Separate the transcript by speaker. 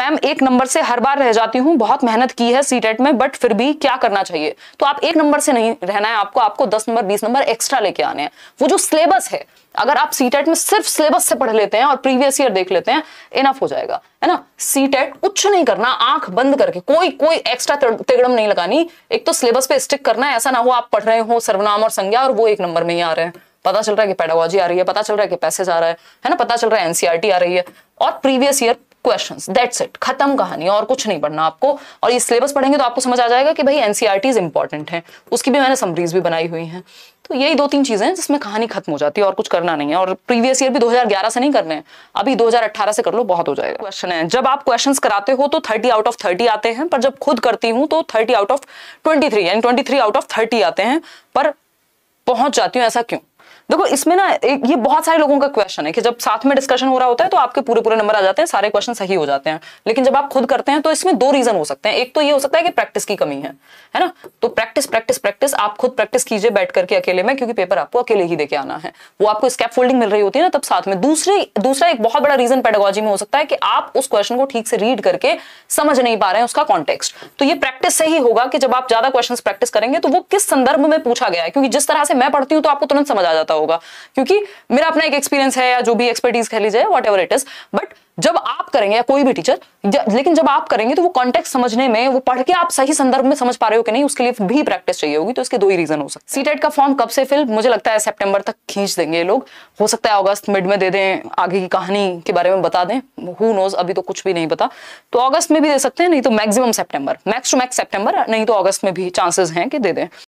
Speaker 1: ma'am एक number से हर बार रह जाती हूँ बहुत मेहनत की है सी में बट फिर भी क्या करना चाहिए तो आप एक नंबर से नहीं रहना है आपको आपको दस नंबर बीस नंबर एक्स्ट्रा लेके आने हैं वो जो सिलेबस है अगर आप सी में सिर्फ सिलेबस से पढ़ लेते हैं और प्रीवियस ईयर देख लेते हैं इनफ हो जाएगा है ना सी कुछ नहीं करना आंख बंद करके कोई कोई एक्स्ट्रा तिगड़म नहीं लगानी एक तो सिलेबस पे स्टिक करना है ऐसा ना हो आप पढ़ रहे हो सर्वनाम और संज्ञा और वो एक नंबर में ही आ रहे हैं पता चल रहा है कि पेडागोजी आ रही है पता चल रहा है कि पैसेज आ रहा है है ना पता चल रहा है एनसीआरटी e आ रही है और previous year question that's it खत्म कहानी और कुछ नहीं पढ़ना आपको और ये सिलेबस पढ़ेंगे तो आपको समझ आ जाएगा कि भाई एनसीआर इंपॉर्टेंट है उसकी भी मैंने समरीज भी बनाई हुई है तो यही दो तीन चीजें हैं जिसमें कहानी खत्म हो जाती है और कुछ करना नहीं है और प्रीवियस ईयर भी 2011 से नहीं करने हैं अभी 2018 से कर लो बहुत हो जाएगा क्वेश्चन है जब आप क्वेश्चंस कराते हो तो 30 आउट ऑफ 30 आते हैं पर जब खुद करती हूं तो 30 आउट ऑफ 23 यानी 23 आउट ऑफ 30 आते हैं पर पहुंच जाती हूँ ऐसा क्यों देखो इसमें ना एक ये बहुत सारे लोगों का क्वेश्चन है कि जब साथ में डिस्कशन हो रहा होता है तो आपके पूरे पूरे नंबर आ जाते हैं सारे क्वेश्चन सही हो जाते हैं लेकिन जब आप खुद करते हैं तो इसमें दो रीजन हो सकते हैं एक तो ये हो सकता है कि प्रैक्टिस की कमी है है ना तो प्रैक्टिस प्रैक्टिस प्रैक्टिस आप खुद प्रैक्टिस कीजिए बैठ करके अकेले में क्योंकि पेपर आपको अकेले ही देके आना है वो आपको स्कैप फोल्डिंग मिल रही होती है ना तब साथ में दूसरी दूसरा एक बहुत बड़ा रीजन पेडागोजी में हो सकता है कि आप उस क्वेश्चन को ठीक से रीड करके समझ नहीं पा रहे हैं उसका कॉन्टेक्स्ट तो ये प्रैक्टिस से ही होगा कि जब आप ज्यादा क्वेश्चन प्रैक्टिस करेंगे तो वो किस संदर्भ में पूछा गया है क्योंकि जिस तरह से मैं पढ़ती हूँ तो आपको तुरंत समझ आ जाता जाता होगा क्योंकि मेरा अपना एक एक्सपीरियंस है या जो भी एक्सपर्टीज कह लीजिए whatever it is but जब आप करेंगे या कोई भी टीचर लेकिन जब आप करेंगे तो वो कॉन्टेक्ट समझने में वो पढ़ के आप सही संदर्भ में समझ पा रहे हो कि नहीं उसके लिए भी प्रैक्टिस चाहिए होगी तो इसके दो ही रीजन हो सकते हैं सीटेट e का फॉर्म कब से फिल मुझे लगता है सितंबर तक खींच देंगे लोग हो सकता है अगस्त मिड में दे दें आगे की कहानी के बारे में बता दें हु नोज अभी तो कुछ भी नहीं पता तो अगस्त में भी दे सकते हैं नहीं तो maximum September max to max September नहीं तो अगस्त में भी चांसेस हैं कि दे दें